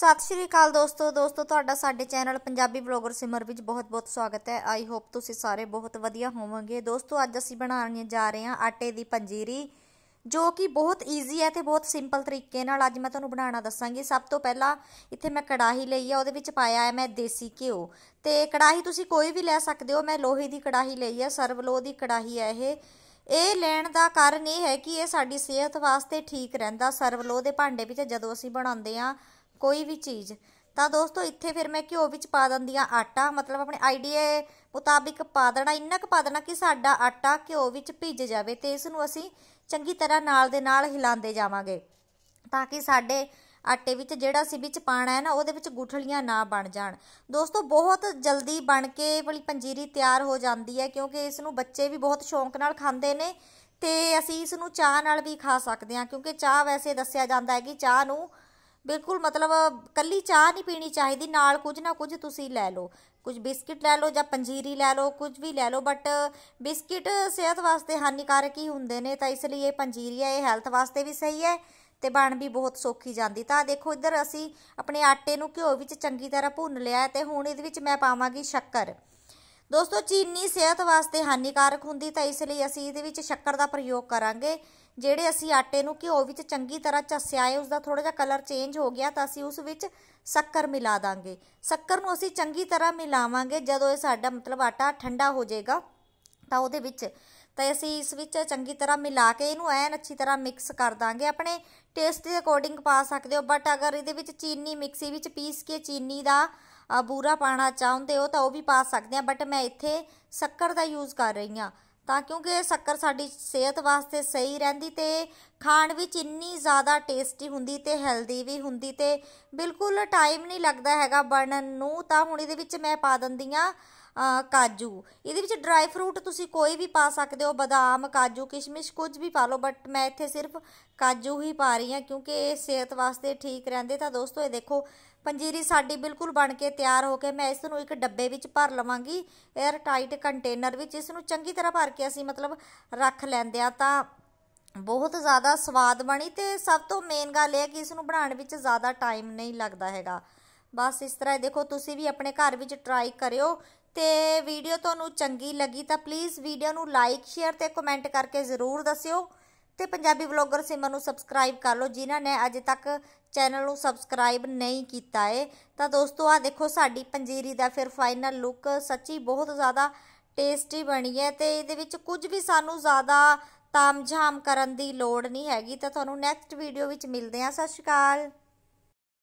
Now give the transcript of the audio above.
ਸਤਿ ਸ਼੍ਰੀ ਅਕਾਲ ਦੋਸਤੋ ਦੋਸਤੋ ਤੁਹਾਡਾ ਸਾਡੇ ਚੈਨਲ ਪੰਜਾਬੀ ਬਲੌਗਰ ਸਿਮਰ ਵਿੱਚ ਬਹੁਤ-ਬਹੁਤ ਸਵਾਗਤ ਹੈ ਆਈ ਹੋਪ ਤੁਸੀਂ ਸਾਰੇ ਬਹੁਤ ਵਧੀਆ ਹੋਵੋਗੇ ਦੋਸਤੋ ਅੱਜ ਅਸੀਂ ਬਣਾਉਣ ਜਾ ਰਹੇ ਹਾਂ ਆਟੇ ਦੀ ਪੰਜੀਰੀ ਜੋ ਕਿ ਬਹੁਤ ਈਜ਼ੀ ਹੈ ਤੇ ਬਹੁਤ ਸਿੰਪਲ ਤਰੀਕੇ ਨਾਲ ਅੱਜ ਮੈਂ ਤੁਹਾਨੂੰ ਬਣਾਉਣਾ ਦੱਸਾਂਗੀ ਸਭ ਤੋਂ ਪਹਿਲਾਂ ਇੱਥੇ ਮੈਂ ਕੜਾਹੀ ਲਈ ਆ ਉਹਦੇ ਵਿੱਚ ਪਾਇਆ ਹੈ ਮੈਂ ਦੇਸੀ ਘਿਓ ਤੇ ਕੜਾਹੀ ਤੁਸੀਂ ਕੋਈ ਵੀ ਲੈ ਸਕਦੇ ਹੋ ਮੈਂ ਲੋਹੇ ਦੀ ਕੜਾਹੀ ਲਈ ਹੈ ਲੋਹ ਦੀ ਕੜਾਹੀ ਹੈ ਇਹ ਇਹ ਲੈਣ ਦਾ ਕਾਰਨ ਇਹ ਹੈ ਕਿ ਇਹ ਸਾਡੀ ਸਿਹਤ ਵਾਸਤੇ ਠੀਕ ਰਹਿੰਦਾ ਸਰਵ ਲੋਹ ਦੇ ਭਾਂਡੇ ਵਿੱਚ ਜਦੋਂ ਅਸੀਂ ਬਣਾਉਂਦੇ ਆ ਕੋਈ ਵੀ ਚੀਜ਼ ਤਾਂ ਦੋਸਤੋ ਇੱਥੇ ਫਿਰ ਮੈਂ ਘਿਓ ਵਿੱਚ ਪਾ ਦਿੰਦੀ ਆ ਆਟਾ ਮਤਲਬ ਆਪਣੇ ਆਈਡੀਆ ਮੁਤਾਬਿਕ ਪਾ ਦੇਣਾ ਇੰਨਾ ਕੁ ਪਾ ਦੇਣਾ ਕਿ ਸਾਡਾ ਆਟਾ ਘਿਓ ਵਿੱਚ ਭਿੱਜ ਜਾਵੇ ਤੇ ਇਸ ਨੂੰ ਅਸੀਂ ਚੰਗੀ ਤਰ੍ਹਾਂ ਨਾਲ ਦੇ ਨਾਲ ਹਿਲਾਉਂਦੇ ਜਾਵਾਂਗੇ ਤਾਂ ਕਿ ਸਾਡੇ ਆਟੇ ਵਿੱਚ ਜਿਹੜਾ ਸੀ ਵਿੱਚ ਪਾਣਾ ਹੈ ਨਾ ਉਹਦੇ ਵਿੱਚ ਗੁਠਲੀਆਂ ਨਾ ਬਣ ਜਾਣ ਦੋਸਤੋ ਬਹੁਤ ਜਲਦੀ ਬਣ ਕੇ ਵਾਲੀ ਪੰਜੀਰੀ ਤਿਆਰ ਹੋ ਜਾਂਦੀ ਹੈ ਕਿਉਂਕਿ ਇਸ ਨੂੰ ਬੱਚੇ ਵੀ ਬਹੁਤ ਸ਼ੌਂਕ ਨਾਲ ਖਾਂਦੇ ਨੇ ਤੇ ਅਸੀਂ ਇਸ ਨੂੰ ਚਾਹ ਨਾਲ ਵੀ ਖਾ ਸਕਦੇ ਹਾਂ ਕਿਉਂਕਿ ਚਾਹ ਵੈਸੇ ਦੱਸਿਆ ਜਾਂਦਾ ਹੈ ਕਿ ਚਾਹ ਨੂੰ ਬਿਲਕੁਲ ਮਤਲਬ ਕੱਲੀ ਚਾਹ ਨਹੀਂ ਪੀਣੀ ਚਾਹੀਦੀ ਨਾਲ ਕੁਝ ਨਾ ਕੁਝ ਤੁਸੀਂ ਲੈ ਲਓ ਕੁਝ ਬਿਸਕਿਟ ਲੈ ਲਓ ਜਾਂ ਪੰਜੀਰੀ ਲੈ ਲਓ ਕੁਝ ਵੀ ਲੈ ਲਓ ਬਟ ਬਿਸਕਿਟ ਸਿਹਤ ਵਾਸਤੇ ਹਾਨੀਕਾਰਕ ਹੀ ਹੁੰਦੇ ਨੇ ਤਾਂ ਇਸ ਲਈ ਇਹ ਪੰਜੀਰੀ ਹੈ ਇਹ ਹੈਲਥ ਵਾਸਤੇ ਵੀ ਸਹੀ ਹੈ ਤੇ ਬਣ ਵੀ ਬਹੁਤ ਸੌਖੀ ਜਾਂਦੀ ਤਾਂ ਦੇਖੋ ਇੱਧਰ ਅਸੀਂ ਆਪਣੇ ਆਟੇ ਨੂੰ ਘਿਓ ਵਿੱਚ ਚੰਗੀ ਤਰ੍ਹਾਂ ਭੁੰਨ ਲਿਆ ਤੇ ਹੁਣ ਇਹਦੇ ਵਿੱਚ ਮੈਂ ਪਾਵਾਂਗੀ ਸ਼ੱਕਰ ਦੋਸਤੋ ਚੀਨੀ ਸਿਹਤ ਵਾਸਤੇ ਹਾਨੀਕਾਰਕ ਹੁੰਦੀ ਤਾਂ ਇਸ ਲਈ ਅਸੀਂ ਇਹਦੇ ਵਿੱਚ ਸ਼ੱਕਰ ਦਾ ਪ੍ਰਯੋਗ ਕਰਾਂਗੇ ਜਿਹੜੇ ਅਸੀਂ ਆਟੇ ਨੂੰ ਘਿਓ ਵਿੱਚ ਚੰਗੀ ਤਰ੍ਹਾਂ ਚਸਿਆ ਹੈ ਉਸ ਦਾ ਥੋੜਾ ਜਿਹਾ ਕਲਰ ਚੇਂਜ ਹੋ ਗਿਆ ਤਾਂ ਅਸੀਂ ਉਸ ਵਿੱਚ ਸ਼ੱਕਰ ਮਿਲਾ ਦਾਂਗੇ ਸ਼ੱਕਰ ਨੂੰ ਅਸੀਂ ਚੰਗੀ ਤਰ੍ਹਾਂ ਮਿਲਾਵਾਂਗੇ ਜਦੋਂ ਇਹ ਸਾਡਾ ਮਤਲਬ ਆਟਾ ਠੰਡਾ ਹੋ ਜਾਏਗਾ ਤਾਂ ਉਹਦੇ ਵਿੱਚ ਤਾਂ ਅਸੀਂ ਇਸ ਵਿੱਚ ਚੰਗੀ ਤਰ੍ਹਾਂ ਮਿਲਾ ਕੇ ਇਹਨੂੰ ਐਨ ਅੱਛੀ ਤਰ੍ਹਾਂ ਮਿਕਸ ਕਰ ਦਾਂਗੇ ਆਪਣੇ ਟੇਸਟ ਦੇ ਅਕੋਰਡਿੰਗ ਪਾ ਸਕਦੇ ਹੋ ਬਟ ਅਗਰ ਇਹਦੇ ਵਿੱਚ ਚੀਨੀ ਮਿਕਸੀ ਵਿੱਚ ਪੀਸ ਕੇ ਚੀਨੀ ਦਾ ਬੂਰਾ ਪਾਣਾ ਚਾਹੁੰਦੇ ਹੋ ਤਾਂ ਉਹ ਵੀ ਪਾ ਸਕਦੇ ਆ ਬਟ ਮੈਂ ਇੱਥੇ ਸ਼ੱਕਰ ਦਾ ਯੂਜ਼ ਕਰ ਰਹੀ ਆ ਤਾਂ ਕਿਉਂਕਿ ਇਹ ਸ਼ੱਕਰ ਸਾਡੀ ਸਿਹਤ ਵਾਸਤੇ ਸਹੀ ਰਹਿੰਦੀ ਤੇ ਖਾਣ ਵਿੱਚ ਇੰਨੀ ਜ਼ਿਆਦਾ ਟੇਸਟੀ ਹੁੰਦੀ ਤੇ ਹੈਲਦੀ ਵੀ ਹੁੰਦੀ ਤੇ ਬਿਲਕੁਲ ਟਾਈਮ ਨਹੀਂ ਲੱਗਦਾ ਹੈਗਾ ਬਣਨ ਨੂੰ ਤਾਂ ਹੁਣ ਇਹਦੇ ਵਿੱਚ ਮੈਂ ਪਾ ਦਿੰਦੀ ਆ ਕਾਜੂ ਇਹਦੇ ਵਿੱਚ ਡਰਾਈ ਫਰੂਟ ਤੁਸੀਂ ਕੋਈ ਵੀ ਪਾ ਸਕਦੇ ਹੋ ਬਦਾਮ ਕਾਜੂ ਕਿਸ਼ਮਿਸ਼ ਕੁਝ ਵੀ ਪਾ ਲਓ ਬਟ ਮੈਂ ਇੱਥੇ ਸਿਰਫ ਕਾਜੂ ਹੀ ਪਾ ਰਹੀ ਹਾਂ ਕਿਉਂਕਿ ਇਹ ਸਿਹਤ ਵਾਸਤੇ ਠੀਕ ਰਹਿੰਦੇ ਤਾਂ ਦੋਸਤੋ ਇਹ ਦੇਖੋ ਪੰਜੀਰੀ ਸਾਡੀ ਬਿਲਕੁਲ ਬਣ ਕੇ ਤਿਆਰ ਹੋ ਕੇ ਮੈਂ ਇਸ ਨੂੰ ਇੱਕ ਡੱਬੇ ਵਿੱਚ ਭਰ ਲਵਾਂਗੀ 에ਅਰ ਟਾਈਟ ਕੰਟੇਨਰ ਵਿੱਚ ਇਸ ਨੂੰ ਚੰਗੀ ਤਰ੍ਹਾਂ ਭਰ ਕੇ ਅਸੀਂ ਮਤਲਬ ਰੱਖ ਲੈਂਦੇ ਆ ਤਾਂ ਬਹੁਤ ਜ਼ਿਆਦਾ ਸਵਾਦ ਬਣੀ ਤੇ ਸਭ ਤੋਂ ਮੇਨ ਗੱਲ ਇਹ ਹੈ ਕਿ ਇਸ ਨੂੰ ਬਣਾਉਣ ਵਿੱਚ ਜ਼ਿਆਦਾ ਟਾਈਮ ਨਹੀਂ ਲੱਗਦਾ ਹੈਗਾ ਬਸ ਇਸ ਤਰ੍ਹਾਂ ਦੇਖੋ ਤੁਸੀਂ ਵੀ ਆਪਣੇ ਘਰ ਵਿੱਚ ਟਰਾਈ ਕਰਿਓ ਤੇ ਵੀਡੀਓ ਤੁਹਾਨੂੰ ਚੰਗੀ ਲੱਗੀ ਤਾਂ ਪਲੀਜ਼ ਵੀਡੀਓ ਨੂੰ ਲਾਈਕ ਸ਼ੇਅਰ ਤੇ ਕਮੈਂਟ ਕਰਕੇ ਜ਼ਰੂਰ ਦੱਸਿਓ ਤੇ ਪੰਜਾਬੀ ਵਲੌਗਰ ਸਿਮਰ ਨੂੰ ਸਬਸਕ੍ਰਾਈਬ ਕਰ ਲਓ ਜਿਨ੍ਹਾਂ ਨੇ ਅਜੇ ਤੱਕ ਚੈਨਲ ਨੂੰ ਸਬਸਕ੍ਰਾਈਬ ਨਹੀਂ ਕੀਤਾ ਹੈ ਤਾਂ ਦੋਸਤੋ ਆ ਦੇਖੋ ਸਾਡੀ ਪੰਜੀਰੀ ਦਾ ਫਿਰ ਫਾਈਨਲ ਲੁੱਕ ਸੱਚੀ ਬਹੁਤ ਜ਼ਿਆਦਾ ਟੇਸਟੀ ਬਣੀ ਹੈ ਤੇ ਇਹਦੇ ਵਿੱਚ ਕੁਝ ਵੀ ਸਾਨੂੰ ਜ਼ਿਆਦਾ ਤਾਮਝਾਮ ਕਰਨ ਦੀ ਲੋੜ ਨਹੀਂ ਹੈਗੀ ਤਾਂ ਤੁਹਾਨੂੰ ਨੈਕਸਟ ਵੀਡੀਓ ਵਿੱਚ ਮਿਲਦੇ ਹਾਂ ਸਤਿ ਸ਼੍ਰੀ ਅਕਾਲ